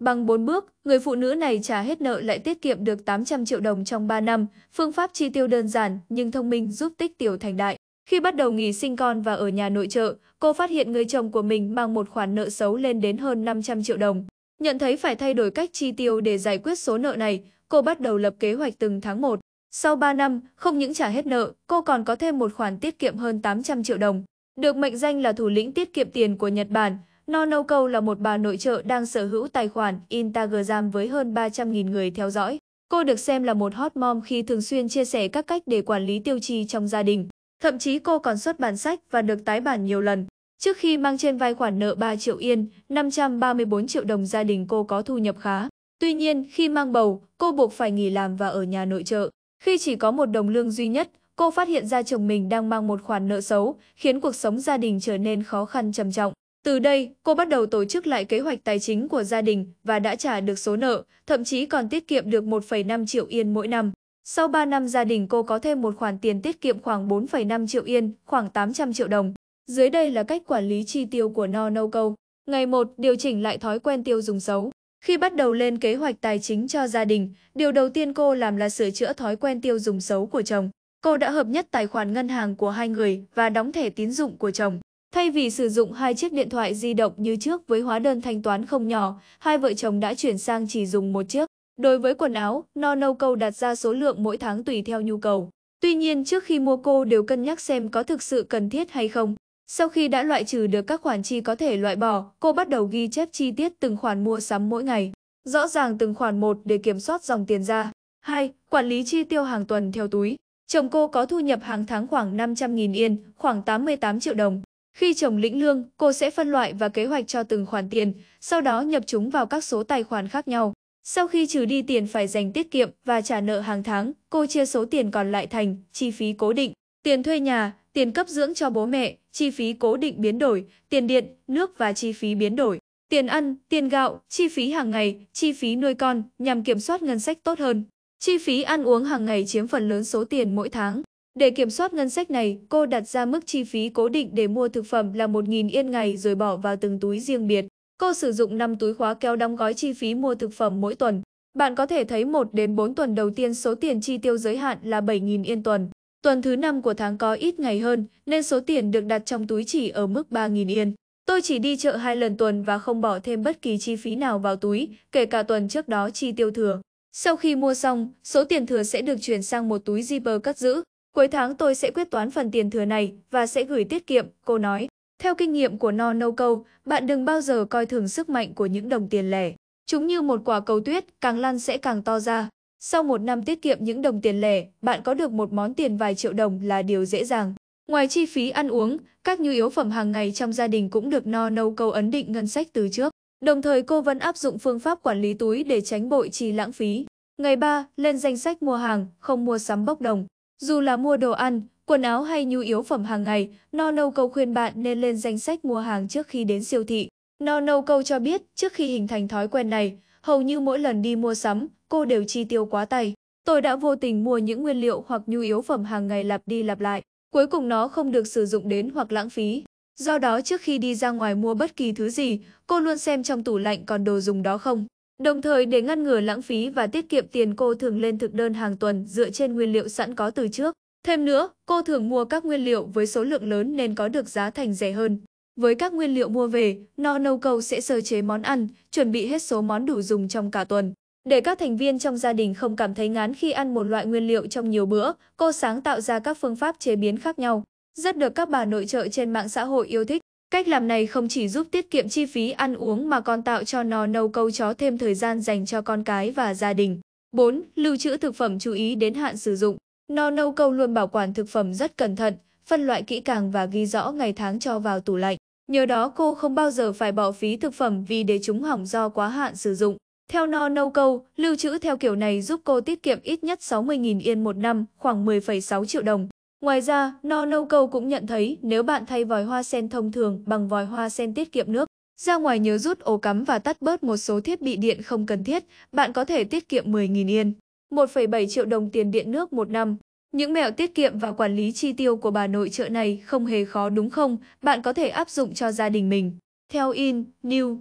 Bằng 4 bước, người phụ nữ này trả hết nợ lại tiết kiệm được 800 triệu đồng trong 3 năm, phương pháp chi tiêu đơn giản nhưng thông minh giúp tích tiểu thành đại. Khi bắt đầu nghỉ sinh con và ở nhà nội trợ, cô phát hiện người chồng của mình mang một khoản nợ xấu lên đến hơn 500 triệu đồng. Nhận thấy phải thay đổi cách chi tiêu để giải quyết số nợ này, cô bắt đầu lập kế hoạch từng tháng một. Sau 3 năm, không những trả hết nợ, cô còn có thêm một khoản tiết kiệm hơn 800 triệu đồng. Được mệnh danh là thủ lĩnh tiết kiệm tiền của Nhật Bản, No Nâu Câu là một bà nội trợ đang sở hữu tài khoản Instagram với hơn 300.000 người theo dõi. Cô được xem là một hot mom khi thường xuyên chia sẻ các cách để quản lý tiêu chi trong gia đình. Thậm chí cô còn xuất bản sách và được tái bản nhiều lần. Trước khi mang trên vai khoản nợ 3 triệu yên, 534 triệu đồng gia đình cô có thu nhập khá. Tuy nhiên, khi mang bầu, cô buộc phải nghỉ làm và ở nhà nội trợ. Khi chỉ có một đồng lương duy nhất, cô phát hiện ra chồng mình đang mang một khoản nợ xấu, khiến cuộc sống gia đình trở nên khó khăn trầm trọng. Từ đây, cô bắt đầu tổ chức lại kế hoạch tài chính của gia đình và đã trả được số nợ, thậm chí còn tiết kiệm được 1,5 triệu yên mỗi năm. Sau 3 năm gia đình cô có thêm một khoản tiền tiết kiệm khoảng 4,5 triệu yên, khoảng 800 triệu đồng. Dưới đây là cách quản lý chi tiêu của No No Câu. Ngày 1. Điều chỉnh lại thói quen tiêu dùng xấu. Khi bắt đầu lên kế hoạch tài chính cho gia đình, điều đầu tiên cô làm là sửa chữa thói quen tiêu dùng xấu của chồng. Cô đã hợp nhất tài khoản ngân hàng của hai người và đóng thẻ tín dụng của chồng. Thay vì sử dụng hai chiếc điện thoại di động như trước với hóa đơn thanh toán không nhỏ, hai vợ chồng đã chuyển sang chỉ dùng một chiếc. Đối với quần áo, No No Câu đặt ra số lượng mỗi tháng tùy theo nhu cầu. Tuy nhiên trước khi mua cô đều cân nhắc xem có thực sự cần thiết hay không. Sau khi đã loại trừ được các khoản chi có thể loại bỏ, cô bắt đầu ghi chép chi tiết từng khoản mua sắm mỗi ngày. Rõ ràng từng khoản một để kiểm soát dòng tiền ra. 2. Quản lý chi tiêu hàng tuần theo túi. Chồng cô có thu nhập hàng tháng khoảng 500.000 yên, khoảng 88 triệu đồng. Khi chồng lĩnh lương, cô sẽ phân loại và kế hoạch cho từng khoản tiền, sau đó nhập chúng vào các số tài khoản khác nhau. Sau khi trừ đi tiền phải dành tiết kiệm và trả nợ hàng tháng, cô chia số tiền còn lại thành chi phí cố định, tiền thuê nhà, tiền cấp dưỡng cho bố mẹ, chi phí cố định biến đổi, tiền điện, nước và chi phí biến đổi, tiền ăn, tiền gạo, chi phí hàng ngày, chi phí nuôi con nhằm kiểm soát ngân sách tốt hơn. Chi phí ăn uống hàng ngày chiếm phần lớn số tiền mỗi tháng. Để kiểm soát ngân sách này, cô đặt ra mức chi phí cố định để mua thực phẩm là 1.000 yên ngày rồi bỏ vào từng túi riêng biệt. Cô sử dụng 5 túi khóa kéo đóng gói chi phí mua thực phẩm mỗi tuần. Bạn có thể thấy 1 đến 4 tuần đầu tiên số tiền chi tiêu giới hạn là 7.000 yên tuần. Tuần thứ 5 của tháng có ít ngày hơn, nên số tiền được đặt trong túi chỉ ở mức 3.000 yên. Tôi chỉ đi chợ hai lần tuần và không bỏ thêm bất kỳ chi phí nào vào túi, kể cả tuần trước đó chi tiêu thừa. Sau khi mua xong, số tiền thừa sẽ được chuyển sang một túi zipper cất giữ. Cuối tháng tôi sẽ quyết toán phần tiền thừa này và sẽ gửi tiết kiệm, cô nói. Theo kinh nghiệm của No No Câu, bạn đừng bao giờ coi thường sức mạnh của những đồng tiền lẻ. Chúng như một quả cầu tuyết, càng lăn sẽ càng to ra. Sau một năm tiết kiệm những đồng tiền lẻ, bạn có được một món tiền vài triệu đồng là điều dễ dàng. Ngoài chi phí ăn uống, các nhu yếu phẩm hàng ngày trong gia đình cũng được No No Câu ấn định ngân sách từ trước. Đồng thời cô vẫn áp dụng phương pháp quản lý túi để tránh bội chi lãng phí. Ngày 3, lên danh sách mua hàng, không mua sắm bốc đồng. Dù là mua đồ ăn, quần áo hay nhu yếu phẩm hàng ngày, No No Câu khuyên bạn nên lên danh sách mua hàng trước khi đến siêu thị. No No Câu cho biết trước khi hình thành thói quen này, hầu như mỗi lần đi mua sắm, cô đều chi tiêu quá tay. Tôi đã vô tình mua những nguyên liệu hoặc nhu yếu phẩm hàng ngày lặp đi lặp lại, cuối cùng nó không được sử dụng đến hoặc lãng phí. Do đó trước khi đi ra ngoài mua bất kỳ thứ gì, cô luôn xem trong tủ lạnh còn đồ dùng đó không. Đồng thời để ngăn ngừa lãng phí và tiết kiệm tiền cô thường lên thực đơn hàng tuần dựa trên nguyên liệu sẵn có từ trước. Thêm nữa, cô thường mua các nguyên liệu với số lượng lớn nên có được giá thành rẻ hơn. Với các nguyên liệu mua về, No Nâu Câu sẽ sơ chế món ăn, chuẩn bị hết số món đủ dùng trong cả tuần. Để các thành viên trong gia đình không cảm thấy ngán khi ăn một loại nguyên liệu trong nhiều bữa, cô sáng tạo ra các phương pháp chế biến khác nhau, rất được các bà nội trợ trên mạng xã hội yêu thích. Cách làm này không chỉ giúp tiết kiệm chi phí ăn uống mà còn tạo cho nò nâu câu chó thêm thời gian dành cho con cái và gia đình. 4. Lưu trữ thực phẩm chú ý đến hạn sử dụng. Nò nâu câu luôn bảo quản thực phẩm rất cẩn thận, phân loại kỹ càng và ghi rõ ngày tháng cho vào tủ lạnh. Nhờ đó cô không bao giờ phải bỏ phí thực phẩm vì để chúng hỏng do quá hạn sử dụng. Theo No Nâu Câu, lưu trữ theo kiểu này giúp cô tiết kiệm ít nhất 60.000 yên một năm, khoảng 10,6 triệu đồng. Ngoài ra, No Nâu Câu cũng nhận thấy nếu bạn thay vòi hoa sen thông thường bằng vòi hoa sen tiết kiệm nước, ra ngoài nhớ rút ổ cắm và tắt bớt một số thiết bị điện không cần thiết, bạn có thể tiết kiệm 10.000 yên, 1,7 triệu đồng tiền điện nước một năm. Những mẹo tiết kiệm và quản lý chi tiêu của bà nội trợ này không hề khó đúng không? Bạn có thể áp dụng cho gia đình mình. Theo In New